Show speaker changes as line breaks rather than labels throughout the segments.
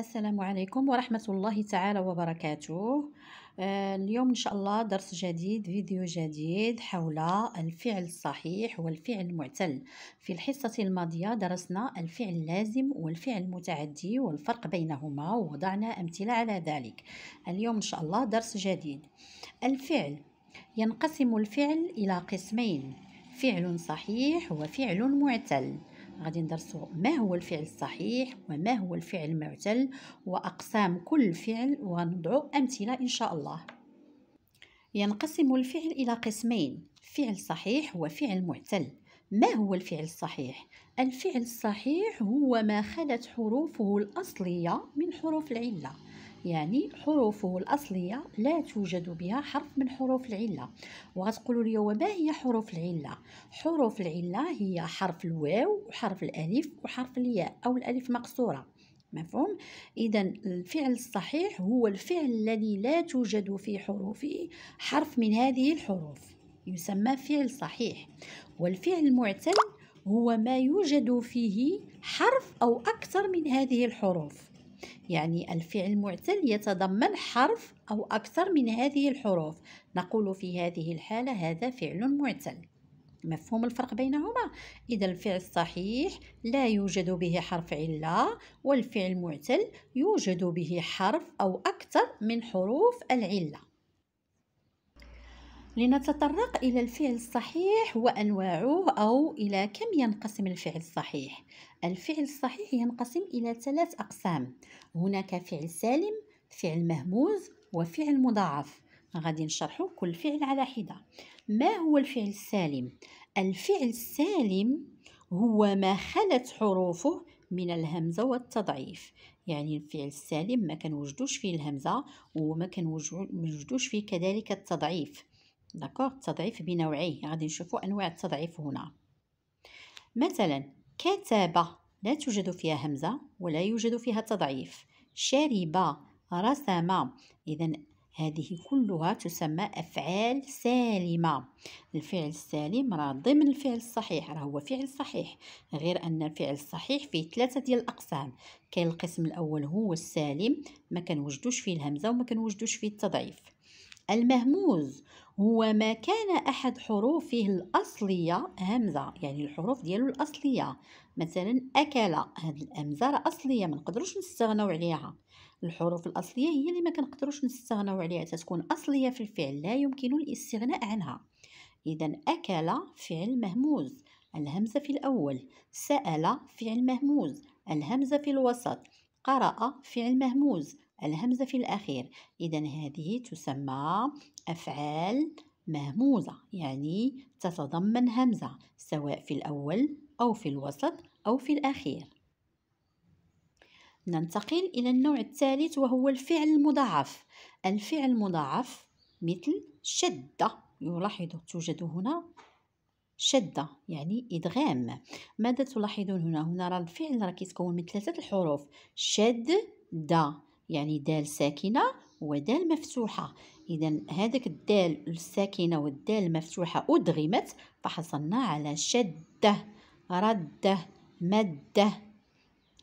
السلام عليكم ورحمة الله تعالى وبركاته آه، اليوم إن شاء الله درس جديد فيديو جديد حول الفعل الصحيح والفعل المعتل في الحصة الماضية درسنا الفعل اللازم والفعل المتعدي والفرق بينهما ووضعنا أمثلة على ذلك اليوم إن شاء الله درس جديد الفعل ينقسم الفعل إلى قسمين فعل صحيح وفعل معتل غادي ندرسوا ما هو الفعل الصحيح وما هو الفعل المعتل واقسام كل فعل وغنضعوا امثله ان شاء الله ينقسم الفعل الى قسمين فعل صحيح وفعل معتل ما هو الفعل الصحيح الفعل الصحيح هو ما خلت حروفه الاصليه من حروف العله يعني حروفه الأصلية لا توجد بها حرف من حروف العلة وغتقولوا لي وما هي حروف العلة حروف العلة هي حرف الواو وحرف الألف وحرف الياء أو الألف مقصورة مفهوم اذا الفعل الصحيح هو الفعل الذي لا توجد في حروفه حرف من هذه الحروف يسمى فعل صحيح والفعل المعتل هو ما يوجد فيه حرف او اكثر من هذه الحروف يعني الفعل معتل يتضمن حرف أو أكثر من هذه الحروف نقول في هذه الحالة هذا فعل معتل مفهوم الفرق بينهما إذا الفعل الصحيح لا يوجد به حرف علة والفعل المعتل يوجد به حرف أو أكثر من حروف العلة لنتطرق إلى الفعل الصحيح وأنواعه أو إلى كم ينقسم الفعل الصحيح الفعل الصحيح ينقسم إلى ثلاث أقسام هناك فعل سالم فعل مهموز وفعل مضاعف غادي نشرحوا كل فعل على حدة ما هو الفعل السالم؟ الفعل السالم هو ما خلت حروفه من الهمزة والتضعيف يعني الفعل السالم ما وجدوش فيه الهمزة وما وجدوش فيه كذلك التضعيف داكوغ التضعيف بنوعيه غادي نشوفو انواع التضعيف هنا مثلا كتب لا توجد فيها همزه ولا يوجد فيها تضعيف شرب رسم اذا هذه كلها تسمى افعال سالمه الفعل السالم راه ضمن الفعل الصحيح راه هو فعل صحيح غير ان الفعل الصحيح فيه ثلاثه ديال الاقسام كاين القسم الاول هو السالم ما كنوجدوش فيه الهمزه وما كنوجدوش فيه التضعيف المهموز هو ما كان أحد حروفه الأصلية همزة يعني الحروف ديالو الأصلية مثلا أكل هاد الهمزة راه أصلية ما نقدروش نستغناو عليها الحروف الأصلية هي اللي ما كنقدروش نستغناو عليها تتكون أصلية في الفعل لا يمكن الاستغناء عنها إذا أكل فعل مهموز الهمزة في الأول سأل فعل مهموز الهمزة في الوسط قرأ فعل مهموز الهمزة في الأخير إذا هذه تسمى أفعال مهموزة يعني تتضمن همزة سواء في الأول أو في الوسط أو في الأخير ننتقل إلى النوع الثالث وهو الفعل المضاعف الفعل المضاعف مثل شدة يلاحظ توجد هنا شدة يعني إدغام ماذا تلاحظون هنا؟ هنا راه الفعل راه كيتكون من ثلاثة الحروف شد دا يعني دال ساكنة ودال مفتوحة إذا هذاك الدال الساكنة والدال المفتوحة أدغمت فحصلنا على شده رده مده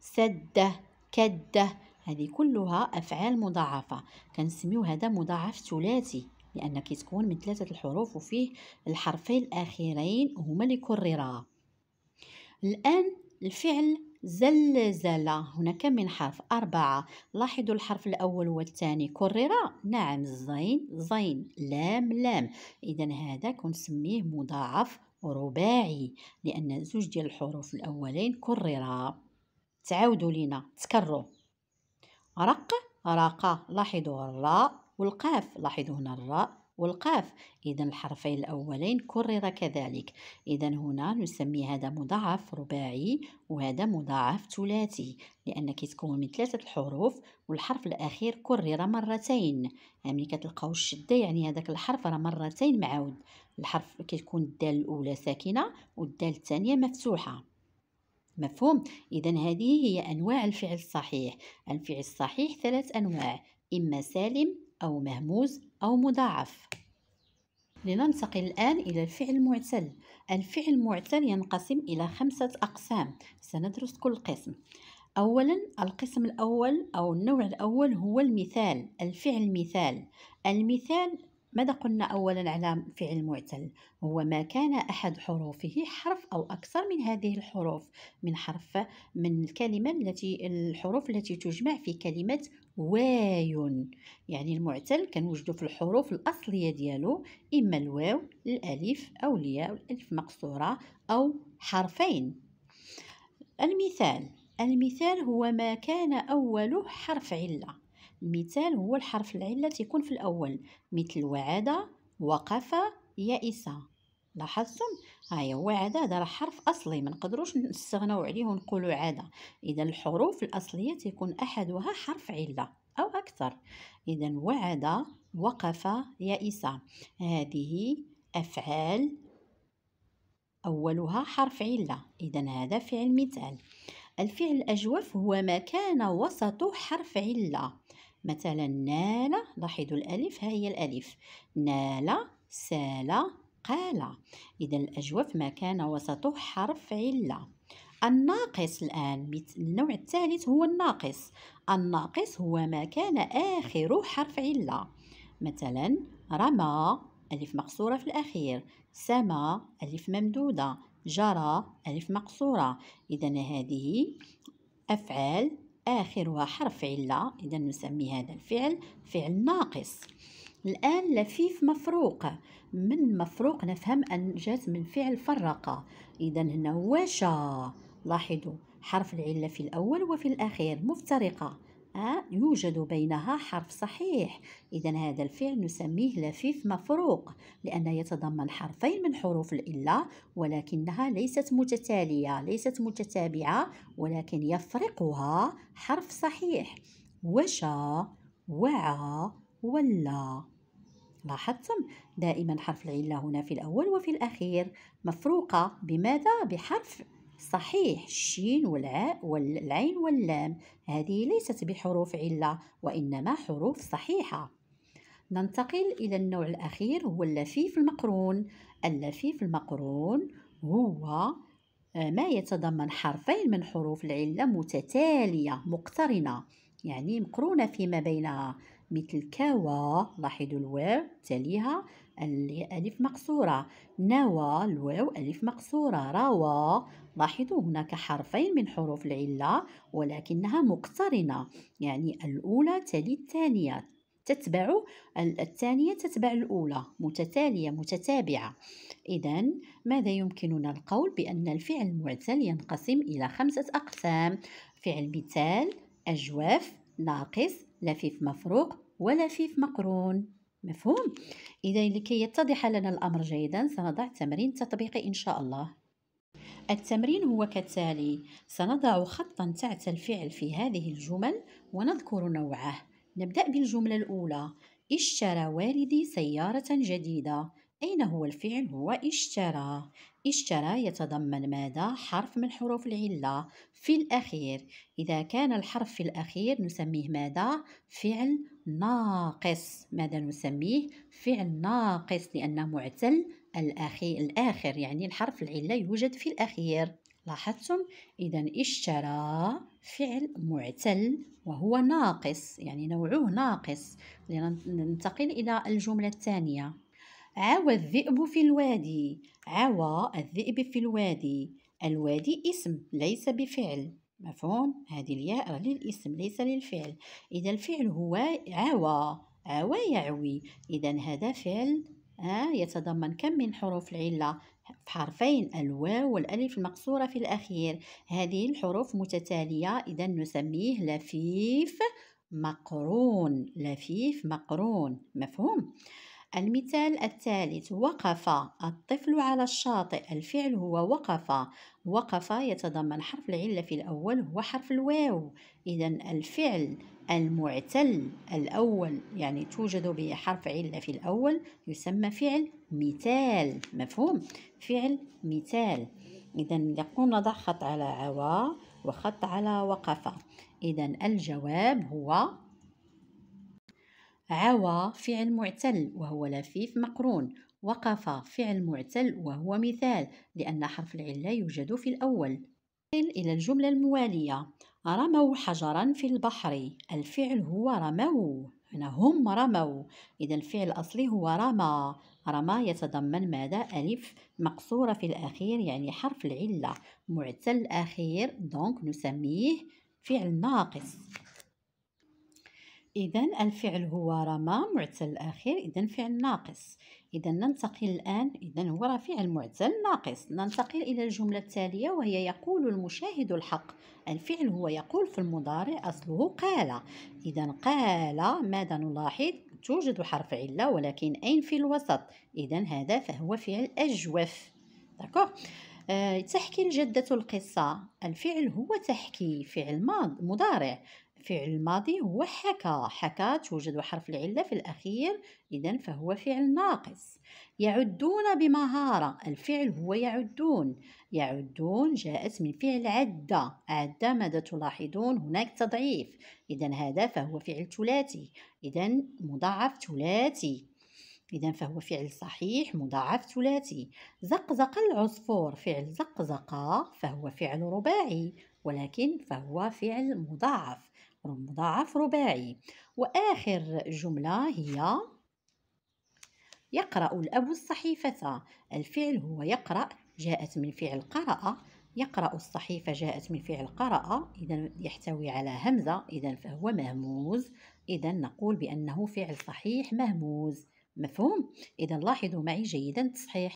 سده كده هذه كلها أفعال مضاعفة كنسميو هذا مضاعف ثلاثي لأن كيتكون من ثلاثة الحروف وفيه الحرفين الأخيرين هما اللي كررا الآن الفعل زلزلة هنا كم من حرف أربعة لاحظوا الحرف الأول والثاني كررة نعم زين زين لام لام إذا هذا كنسميه مضاعف رباعي لأن زوج ديال الحروف الأولين كررا تعودوا لنا تكرروا رق رقة لاحظوا الراء والقاف لاحظوا هنا الراء والقاف إذا الحرفين الأولين كرر كذلك إذا هنا نسمي هذا مضاعف رباعي وهذا مضاعف ثلاثي لأن كيتكون من ثلاثة الحروف والحرف الأخير كرر مرتين يعني كتلقاو الشدة يعني هذاك الحرف راه مرتين معاود الحرف كتكون الدال الأولى ساكنة والدال الثانية مفتوحة مفهوم إذا هذه هي أنواع الفعل الصحيح الفعل الصحيح ثلاث أنواع إما سالم أو مهموز أو مضاعف لننتقل الآن إلى الفعل المعتل الفعل المعتل ينقسم إلى خمسة أقسام سندرس كل قسم أولا القسم الأول أو النوع الأول هو المثال الفعل مثال المثال ماذا قلنا أولا على فعل معتل هو ما كان أحد حروفه حرف أو أكثر من هذه الحروف من حرف من الكلمة التي الحروف التي تجمع في كلمة واي يعني المعتل كنوجدو في الحروف الأصلية ديالو إما الواو الألف أو الياء الألف مقصورة أو حرفين المثال المثال هو ما كان أول حرف علة المثال هو الحرف العلة تيكون في الأول مثل وعد وقف يائسة لاحظتم ها هي هو هذا راه حرف اصلي ما نقدروش نستغناو عليه ونقولوا عادة اذا الحروف الاصليه تيكون احدها حرف عله او اكثر اذا وعد وقف يائسة هذه افعال اولها حرف عله اذا هذا فعل مثال الفعل الاجوف هو ما كان وسط حرف عله مثلا نال لاحظوا الألف ها هي الألف نال سال قال إذا الأجوف ما كان وسطه حرف علة الناقص الآن النوع الثالث هو الناقص الناقص هو ما كان آخره حرف علة مثلا رمى ألف مقصورة في الأخير سما ألف ممدودة جرى ألف مقصورة إذا هذه أفعال آخرها حرف علة إذا نسمي هذا الفعل فعل ناقص الآن لفيف مفروق من مفروق نفهم أن جات من فعل فرق إذا هنا وشا لاحظوا حرف العلة في الأول وفي الأخير مفترقة يوجد بينها حرف صحيح إذا هذا الفعل نسميه لفيف مفروق لأنه يتضمن حرفين من حروف الإلا ولكنها ليست متتالية ليست متتابعة ولكن يفرقها حرف صحيح وشا وعى ولا لاحظتم دائما حرف العلة هنا في الأول وفي الأخير مفروقة بماذا؟ بحرف صحيح الشين والعاء والعين واللام هذه ليست بحروف علة وإنما حروف صحيحة ننتقل إلى النوع الأخير هو اللفيف المقرون اللفيف المقرون هو آه، ما يتضمن حرفين من حروف العلة متتالية مقترنة يعني مقرونة فيما بينها مثل كوا لاحظوا الواو تليها ألف مقصورة نوى الواو ألف مقصورة روى لاحظوا هناك حرفين من حروف العلة ولكنها مقترنة يعني الأولى تلي الثانية تتبع الثانية تتبع الأولى متتالية متتابعة إذا ماذا يمكننا القول بأن الفعل المعتل ينقسم إلى خمسة أقسام فعل مثال أجواف ناقص لفيف مفروق ولفيف مقرون مفهوم؟ إذا لكي يتضح لنا الأمر جيدا سنضع تمرين تطبيقي إن شاء الله التمرين هو كالتالي سنضع خطا تحت الفعل في هذه الجمل ونذكر نوعه نبدأ بالجملة الأولى اشترى والدي سيارة جديدة أين هو الفعل هو اشترى اشترى يتضمن ماذا حرف من حروف العلة في الأخير إذا كان الحرف في الأخير نسميه ماذا فعل ناقص ماذا نسميه فعل ناقص لأنه معتل الأخير الآخر يعني الحرف العلة يوجد في الأخير لاحظتم إذا اشترى فعل معتل وهو ناقص يعني نوعه ناقص لننتقل إلى الجملة الثانية عوى الذئب في الوادي عوى الذئب في الوادي الوادي اسم ليس بفعل مفهوم هذه الياء للاسم ليس للفعل إذا الفعل هو عوى عوى يعوي إذا هذا فعل آه يتضمن كم من حروف العلة حرفين الواو والألف المقصورة في الأخير هذه الحروف متتالية إذا نسميه لفيف مقرون لفيف مقرون مفهوم المثال الثالث وقف الطفل على الشاطئ الفعل هو وقف وقف يتضمن حرف العلة في الأول هو حرف الواو إذا الفعل المعتل الأول يعني توجد به حرف علة في الأول يسمى فعل مثال مفهوم فعل مثال إذا نقوم نضع خط على عوا وخط على وقفة إذا الجواب هو عوى فعل معتل وهو لفيف مقرون وقف فعل معتل وهو مثال لأن حرف العلة يوجد في الأول إلى الجملة الموالية رموا حجرا في البحر الفعل هو رموا هنا هم رموا إذا الفعل الأصلي هو رمى رمى يتضمن ماذا ألف مقصورة في الأخير يعني حرف العلة معتل الأخير دونك نسميه فعل ناقص إذا الفعل هو رمى معتل الأخير إذا فعل ناقص إذا ننتقل الآن إذا هو رفيع المعتل ناقص ننتقل إلى الجملة التالية وهي يقول المشاهد الحق الفعل هو يقول في المضارع أصله قال إذا قال ماذا نلاحظ توجد حرف علة ولكن أين في الوسط إذا هذا فهو فعل أجوف داكوغ آه، تحكي الجدة القصة الفعل هو تحكي فعل مضارع فعل الماضي هو حكى حكى توجد حرف العلة في الأخير إذا فهو فعل ناقص يعدون بمهارة الفعل هو يعدون يعدون جاءت من فعل عدة عدة ماذا تلاحظون هناك تضعيف إذا هذا فهو فعل ثلاثي إذا مضاعف ثلاثي إذا فهو فعل صحيح مضاعف ثلاثي زقزق العصفور فعل زقزقة فهو فعل رباعي ولكن فهو فعل مضاعف مضاعف رباعي وآخر جملة هي يقرأ الأب الصحيفة الفعل هو يقرأ جاءت من فعل قرأ يقرأ الصحيفة جاءت من فعل قرأ إذا يحتوي على همزة إذا فهو مهموز إذا نقول بأنه فعل صحيح مهموز مفهوم إذا لاحظوا معي جيدا التصحيح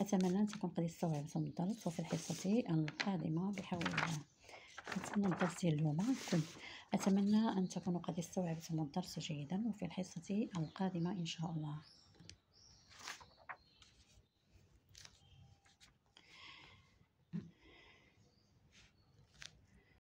أتمنى أن تكون قد استوعبتم الدرس وفي الحصة القادمة بحول الله خلصنا الدرس اليوم كنت أتمنى أن تكونوا قد استوعبتم الدرس جيدا وفي الحصة القادمة إن شاء الله